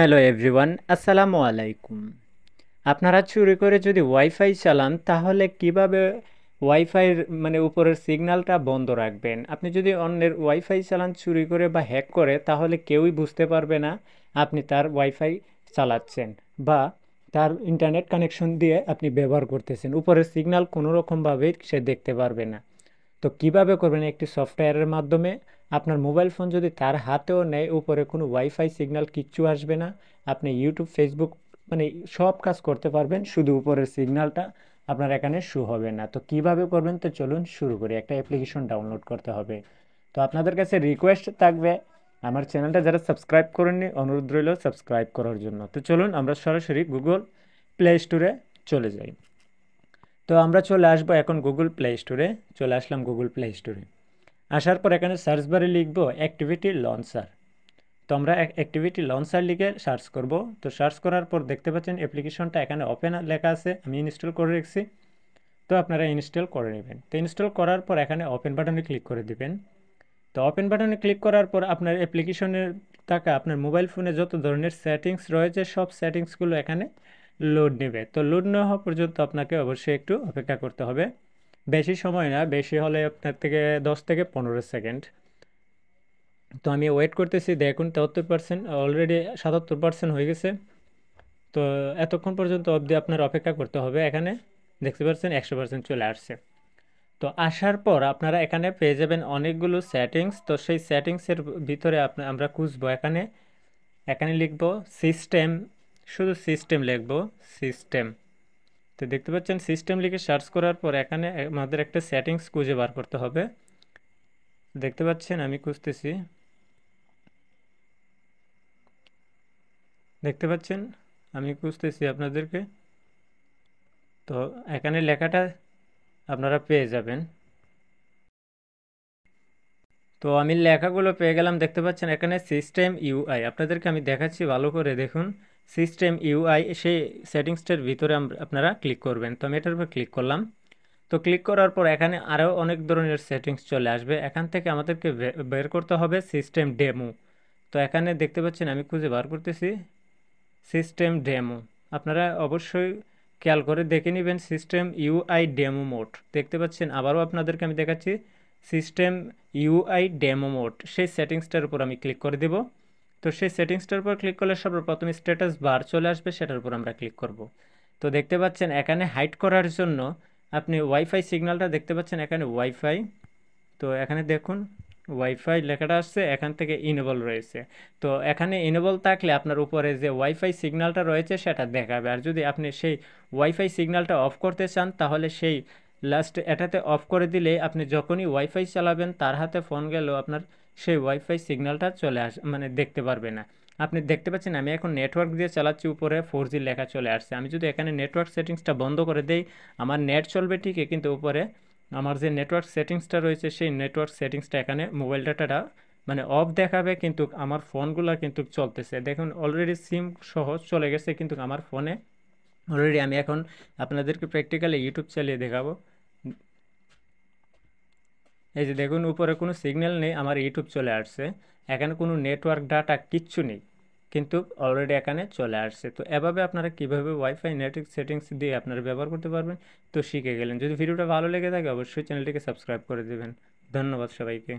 hello everyone আসসালামু আলাইকুম আপনারা চুরি করে যদি ওয়াইফাই চালান তাহলে কিভাবে ওয়াইফাইয়ের মানে উপরের সিগন্যালটা বন্ধ রাখবেন আপনি যদি অন্যের ওয়াইফাই চালান চুরি করে বা হ্যাক করে তাহলে কেউই বুঝতে পারবে না আপনি তার ওয়াইফাই চালাচ্ছেন বা তার ইন্টারনেট কানেকশন দিয়ে আপনি ব্যবহার করতেছেন উপরের সিগন্যাল কোনো রকমভাবে সে দেখতে পারবে না তো কিভাবে করবেন একটি সফটওয়্যারের মাধ্যমে আপনার মোবাইল ফোন যদি তার হাতেও নেয় উপরে কোনো ওয়াইফাই সিগন্যাল কিচ্ছু আসবে না আপনি ইউটিউব ফেসবুক মানে সব কাজ করতে পারবেন শুধু উপরের সিগন্যালটা আপনার এখানে শু হবে না তো কিভাবে করবেন তো চলুন শুরু করি একটা অ্যাপ্লিকেশন ডাউনলোড করতে হবে তো আপনাদের কাছে রিকোয়েস্ট থাকবে আমার চ্যানেলটা যারা সাবস্ক্রাইব করেননি অনুরোধ রইল সাবস্ক্রাইব করার জন্য তো চলুন আমরা সরাসরি গুগল প্লে স্টোরে চলে যাই তো আমরা চলে আসবো এখন গুগল প্লে স্টোরে চলে আসলাম গুগল প্লে স্টোরে আসার পর এখানে সার্চ বারে লিখব অ্যাক্টিভিটি লঞ্চার তো আমরা অ্যাক্টিভিটি লঞ্চার লিখে সার্চ করব তো সার্চ করার পর দেখতে পাচ্ছেন অ্যাপ্লিকেশনটা এখানে ওপেন লেখা আছে আমি ইনস্টল করে রেখেছি তো আপনারা ইনস্টল করে নেবেন তো ইনস্টল করার পর এখানে ওপেন বাটনে ক্লিক করে দিবেন তো ওপেন বাটনে ক্লিক করার পর আপনার অ্যাপ্লিকেশনের টাকা আপনার মোবাইল ফোনে যত ধরনের সেটিংস রয়েছে সব সেটিংসগুলো এখানে লোড নেবে তো লোড না হওয়া পর্যন্ত আপনাকে অবশ্যই একটু অপেক্ষা করতে হবে বেশি সময় না বেশি হলে আপনার থেকে দশ থেকে পনেরো সেকেন্ড তো আমি ওয়েট করতেছি দেখুন তেহাত্তর পার্সেন্ট অলরেডি সাতাত্তর পার্সেন্ট হয়ে গেছে তো এতক্ষণ পর্যন্ত অবধি আপনার অপেক্ষা করতে হবে এখানে দেখতে পাচ্ছেন একশো পার্সেন্ট চলে আসছে তো আসার পর আপনারা এখানে পেয়ে যাবেন অনেকগুলো সেটিংস তো সেই সেটিংসের ভিতরে আমরা খুঁজবো এখানে এখানে লিখব সিস্টেম শুধু সিস্টেম লিখব সিস্টেম তো দেখতে পাচ্ছেন সিস্টেম লিখে সার্চ করার পর এখানে আমাদের একটা সেটিংস খুঁজে বার করতে হবে দেখতে পাচ্ছেন আমি খুঁজতেছি দেখতে পাচ্ছেন আমি খুঁজতেছি আপনাদেরকে তো এখানে লেখাটা আপনারা পেয়ে যাবেন তো আমি লেখাগুলো পেয়ে গেলাম দেখতে পাচ্ছেন এখানে সিস্টেম ইউআই আপনাদেরকে আমি দেখাচ্ছি ভালো করে দেখুন সিস্টেম ইউআই সেই সেটিংসটার ভিতরে আপনারা ক্লিক করবেন তো আমি এটার উপর ক্লিক করলাম তো ক্লিক করার পর এখানে আরও অনেক ধরনের সেটিংস চলে আসবে এখান থেকে আমাদেরকে বের করতে হবে সিস্টেম ডেমো তো এখানে দেখতে পাচ্ছেন আমি খুঁজে বার করতেছি সিস্টেম ডেমো আপনারা অবশ্যই খেয়াল করে দেখে নেবেন সিস্টেম ইউআই ডেমো মোড দেখতে পাচ্ছেন আবারও আপনাদেরকে আমি দেখাচ্ছি সিস্টেম ইউআই ডেমো মোড সেই সেটিংসটার উপর আমি ক্লিক করে দেবো তো সেই সেটিংসটার উপর ক্লিক করলে সর্বপ্রথম স্ট্যাটাস বার চলে আসবে সেটার উপর আমরা ক্লিক করব তো দেখতে পাচ্ছেন এখানে হাইট করার জন্য আপনি ওয়াইফাই সিগন্যালটা দেখতে পাচ্ছেন এখানে ওয়াইফাই তো এখানে দেখুন ওয়াইফাই লেখাটা আসছে এখান থেকে ইনেবল রয়েছে তো এখানে ইনেবল থাকলে আপনার উপরে যে ওয়াইফাই সিগন্যালটা রয়েছে সেটা দেখাবে আর যদি আপনি সেই ওয়াইফাই সিগন্যালটা অফ করতে চান তাহলে সেই লাস্ট এটাতে অফ করে দিলে আপনি যখনই ওয়াইফাই চালাবেন তার হাতে ফোন গেলেও আপনার সেই ওয়াইফাই সিগন্যালটা চলে আস মানে দেখতে পারবে না আপনি দেখতে পাচ্ছেন আমি এখন নেটওয়ার্ক দিয়ে চালাচ্ছি উপরে ফোর লেখা চলে আসছে আমি যদি এখানে নেটওয়ার্ক সেটিংসটা বন্ধ করে দেই আমার নেট চলবে ঠিকই কিন্তু উপরে আমার যে নেটওয়ার্ক সেটিংসটা রয়েছে সেই নেটওয়ার্ক সেটিংসটা এখানে মোবাইল ডাটাটা মানে অফ দেখাবে কিন্তু আমার ফোনগুলো কিন্তু চলতেছে দেখুন অলরেডি সিম সহজ চলে গেছে কিন্তু আমার ফোনে অলরেডি আমি এখন আপনাদেরকে প্র্যাকটিক্যালি ইউটিউব চালিয়ে দেখাবো এই যে দেখুন উপরে কোনো সিগন্যাল নেই আমার ইউটিউব চলে আসছে এখানে কোনো নেটওয়ার্ক ডাটা কিচ্ছু নেই কিন্তু অলরেডি এখানে চলে আসছে তো এভাবে আপনারা কীভাবে ওয়াইফাই নেটওয়ার্ক সেটিংস দিয়ে আপনারা ব্যবহার করতে পারবেন তো শিখে গেলেন যদি ভিডিওটা ভালো লেগে থাকে অবশ্যই চ্যানেলটিকে সাবস্ক্রাইব করে দেবেন ধন্যবাদ সবাইকে